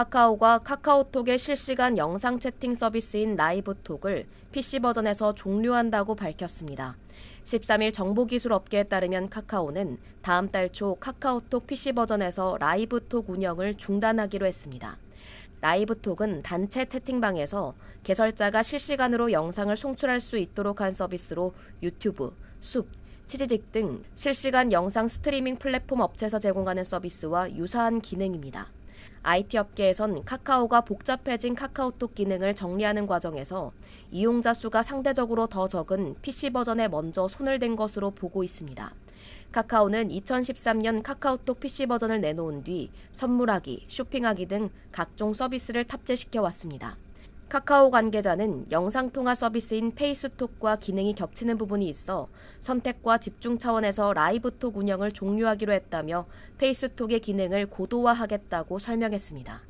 카카오가 카카오톡의 실시간 영상 채팅 서비스인 라이브톡을 PC 버전에서 종료한다고 밝혔습니다. 13일 정보기술업계에 따르면 카카오는 다음 달 초 카카오톡 PC 버전에서 라이브톡 운영을 중단하기로 했습니다. 라이브톡은 단체 채팅방에서 개설자가 실시간으로 영상을 송출할 수 있도록 한 서비스로 유튜브, 숲, 치즈직등 실시간 영상 스트리밍 플랫폼 업체에서 제공하는 서비스와 유사한 기능입니다. IT 업계에선 카카오가 복잡해진 카카오톡 기능을 정리하는 과정에서 이용자 수가 상대적으로 더 적은 PC 버전에 먼저 손을 댄 것으로 보고 있습니다. 카카오는 2013년 카카오톡 PC 버전을 내놓은 뒤 선물하기, 쇼핑하기 등 각종 서비스를 탑재시켜 왔습니다. 카카오 관계자는 영상통화 서비스인 페이스톡과 기능이 겹치는 부분이 있어 선택과 집중 차원에서 라이브톡 운영을 종료하기로 했다며 페이스톡의 기능을 고도화하겠다고 설명했습니다.